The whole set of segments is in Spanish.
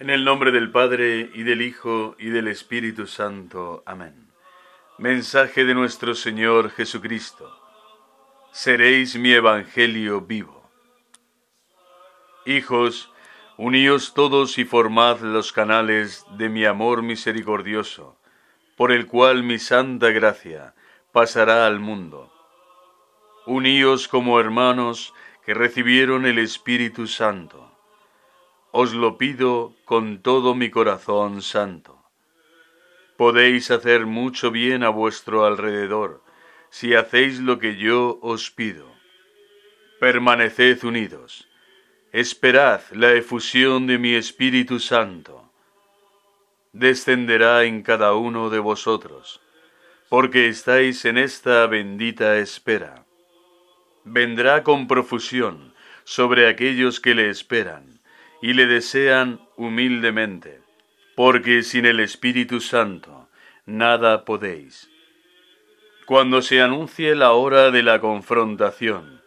En el nombre del Padre y del Hijo y del Espíritu Santo. Amén. Mensaje de nuestro Señor Jesucristo. Seréis mi Evangelio vivo. Hijos, uníos todos y formad los canales de mi amor misericordioso, por el cual mi santa gracia pasará al mundo. Uníos como hermanos que recibieron el Espíritu Santo os lo pido con todo mi corazón santo. Podéis hacer mucho bien a vuestro alrededor si hacéis lo que yo os pido. Permaneced unidos. Esperad la efusión de mi Espíritu Santo. Descenderá en cada uno de vosotros, porque estáis en esta bendita espera. Vendrá con profusión sobre aquellos que le esperan y le desean humildemente, porque sin el Espíritu Santo nada podéis. Cuando se anuncie la hora de la confrontación,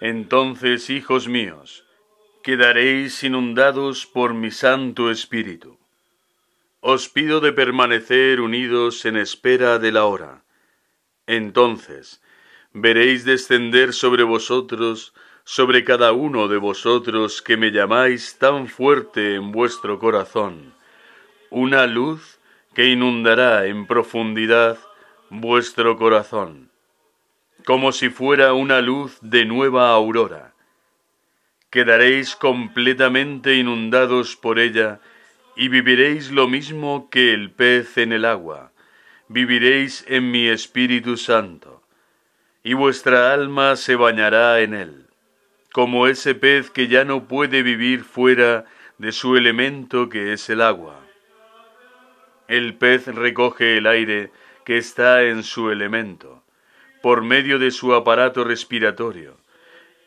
entonces, hijos míos, quedaréis inundados por mi Santo Espíritu. Os pido de permanecer unidos en espera de la hora. Entonces, veréis descender sobre vosotros sobre cada uno de vosotros que me llamáis tan fuerte en vuestro corazón, una luz que inundará en profundidad vuestro corazón, como si fuera una luz de nueva aurora. Quedaréis completamente inundados por ella y viviréis lo mismo que el pez en el agua. Viviréis en mi Espíritu Santo, y vuestra alma se bañará en él como ese pez que ya no puede vivir fuera de su elemento que es el agua. El pez recoge el aire que está en su elemento, por medio de su aparato respiratorio,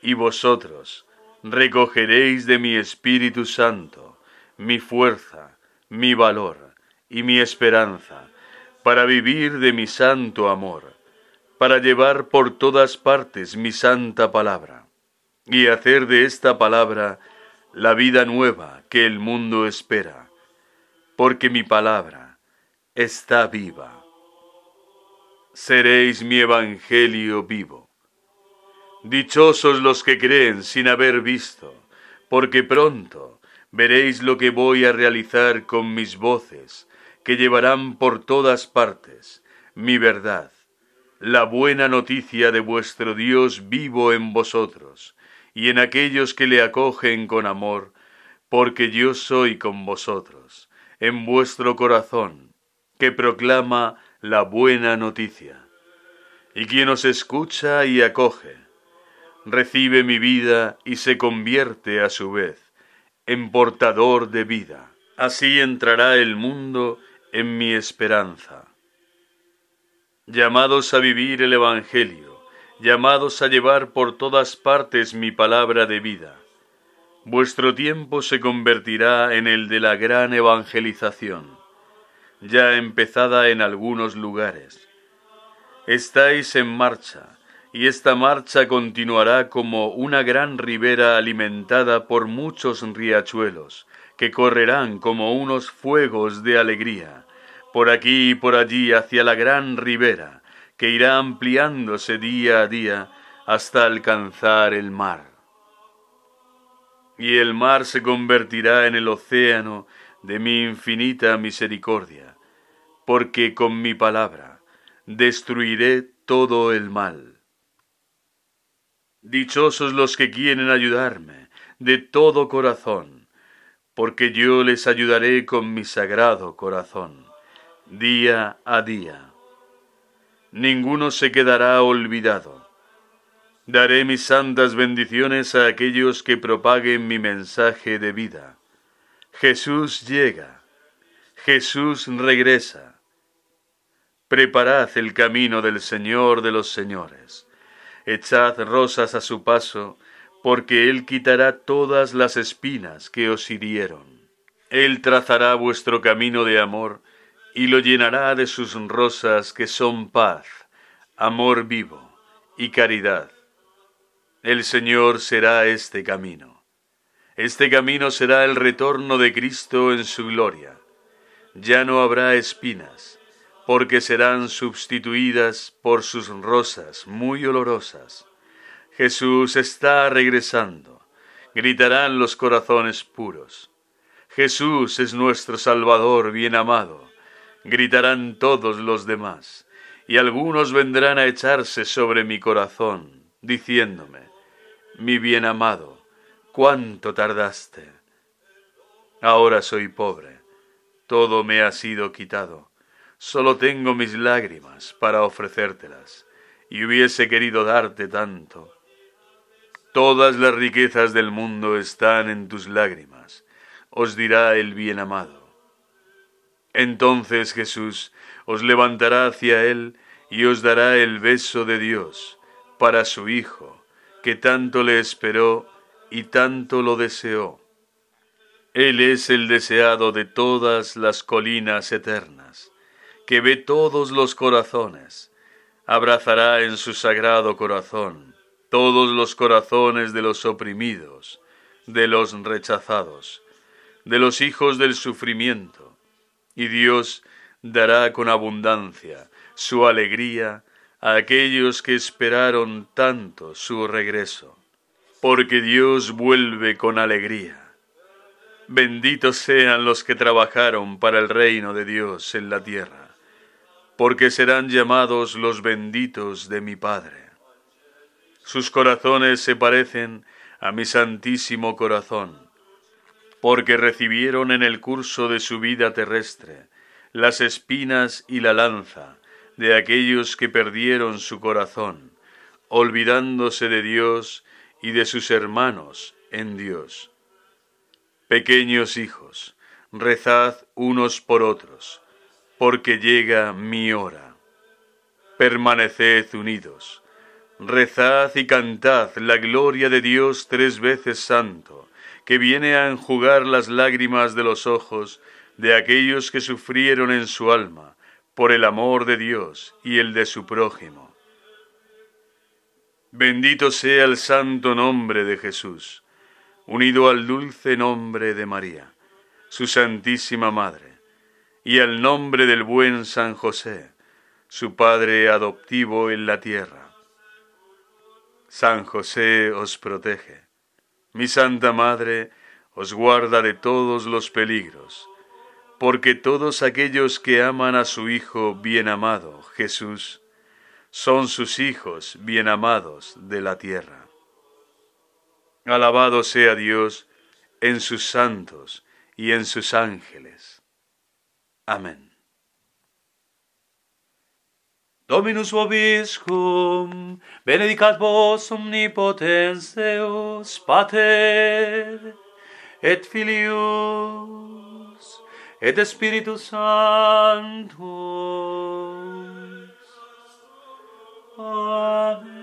y vosotros recogeréis de mi Espíritu Santo, mi fuerza, mi valor y mi esperanza, para vivir de mi santo amor, para llevar por todas partes mi santa palabra y hacer de esta palabra la vida nueva que el mundo espera, porque mi palabra está viva. Seréis mi evangelio vivo. Dichosos los que creen sin haber visto, porque pronto veréis lo que voy a realizar con mis voces, que llevarán por todas partes mi verdad, la buena noticia de vuestro Dios vivo en vosotros, y en aquellos que le acogen con amor, porque yo soy con vosotros, en vuestro corazón, que proclama la buena noticia. Y quien os escucha y acoge, recibe mi vida y se convierte a su vez en portador de vida. Así entrará el mundo en mi esperanza. Llamados a vivir el Evangelio llamados a llevar por todas partes mi palabra de vida. Vuestro tiempo se convertirá en el de la gran evangelización, ya empezada en algunos lugares. Estáis en marcha, y esta marcha continuará como una gran ribera alimentada por muchos riachuelos, que correrán como unos fuegos de alegría, por aquí y por allí hacia la gran ribera que irá ampliándose día a día hasta alcanzar el mar. Y el mar se convertirá en el océano de mi infinita misericordia, porque con mi palabra destruiré todo el mal. Dichosos los que quieren ayudarme de todo corazón, porque yo les ayudaré con mi sagrado corazón, día a día ninguno se quedará olvidado. Daré mis santas bendiciones a aquellos que propaguen mi mensaje de vida. Jesús llega, Jesús regresa. Preparad el camino del Señor de los señores. Echad rosas a su paso, porque Él quitará todas las espinas que os hirieron. Él trazará vuestro camino de amor, y lo llenará de sus rosas que son paz, amor vivo y caridad. El Señor será este camino. Este camino será el retorno de Cristo en su gloria. Ya no habrá espinas, porque serán sustituidas por sus rosas muy olorosas. Jesús está regresando, gritarán los corazones puros. Jesús es nuestro Salvador bien amado gritarán todos los demás, y algunos vendrán a echarse sobre mi corazón, diciéndome, mi bien amado, cuánto tardaste. Ahora soy pobre, todo me ha sido quitado, solo tengo mis lágrimas para ofrecértelas, y hubiese querido darte tanto. Todas las riquezas del mundo están en tus lágrimas, os dirá el bien amado entonces Jesús os levantará hacia Él y os dará el beso de Dios para su Hijo, que tanto le esperó y tanto lo deseó. Él es el deseado de todas las colinas eternas, que ve todos los corazones, abrazará en su sagrado corazón todos los corazones de los oprimidos, de los rechazados, de los hijos del sufrimiento y Dios dará con abundancia su alegría a aquellos que esperaron tanto su regreso, porque Dios vuelve con alegría. Benditos sean los que trabajaron para el reino de Dios en la tierra, porque serán llamados los benditos de mi Padre. Sus corazones se parecen a mi santísimo corazón, porque recibieron en el curso de su vida terrestre las espinas y la lanza de aquellos que perdieron su corazón, olvidándose de Dios y de sus hermanos en Dios. Pequeños hijos, rezad unos por otros, porque llega mi hora. Permaneced unidos, rezad y cantad la gloria de Dios tres veces santo, que viene a enjugar las lágrimas de los ojos de aquellos que sufrieron en su alma por el amor de Dios y el de su prójimo. Bendito sea el santo nombre de Jesús, unido al dulce nombre de María, su Santísima Madre, y al nombre del buen San José, su Padre adoptivo en la tierra. San José os protege mi Santa Madre os guarda de todos los peligros, porque todos aquellos que aman a su Hijo bien amado, Jesús, son sus hijos bien amados de la tierra. Alabado sea Dios en sus santos y en sus ángeles. Amén. Dominus vobiscum, benedicat vos omnipotens Deus, Pater, et Filius, et Spiritus Sanctus. Amen.